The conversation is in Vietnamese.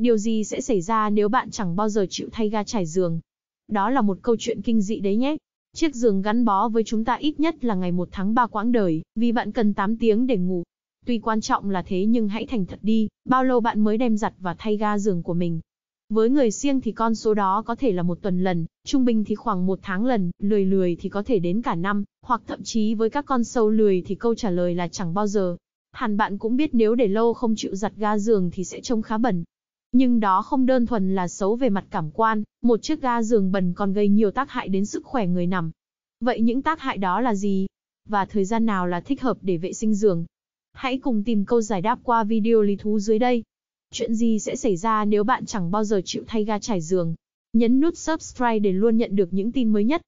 Điều gì sẽ xảy ra nếu bạn chẳng bao giờ chịu thay ga trải giường? Đó là một câu chuyện kinh dị đấy nhé. Chiếc giường gắn bó với chúng ta ít nhất là ngày 1 tháng 3 quãng đời, vì bạn cần 8 tiếng để ngủ. Tuy quan trọng là thế nhưng hãy thành thật đi, bao lâu bạn mới đem giặt và thay ga giường của mình. Với người siêng thì con số đó có thể là một tuần lần, trung bình thì khoảng một tháng lần, lười lười thì có thể đến cả năm, hoặc thậm chí với các con sâu lười thì câu trả lời là chẳng bao giờ. Hẳn bạn cũng biết nếu để lâu không chịu giặt ga giường thì sẽ trông khá bẩn, nhưng đó không đơn thuần là xấu về mặt cảm quan, một chiếc ga giường bẩn còn gây nhiều tác hại đến sức khỏe người nằm. Vậy những tác hại đó là gì? Và thời gian nào là thích hợp để vệ sinh giường? Hãy cùng tìm câu giải đáp qua video lý thú dưới đây. Chuyện gì sẽ xảy ra nếu bạn chẳng bao giờ chịu thay ga trải giường? Nhấn nút subscribe để luôn nhận được những tin mới nhất.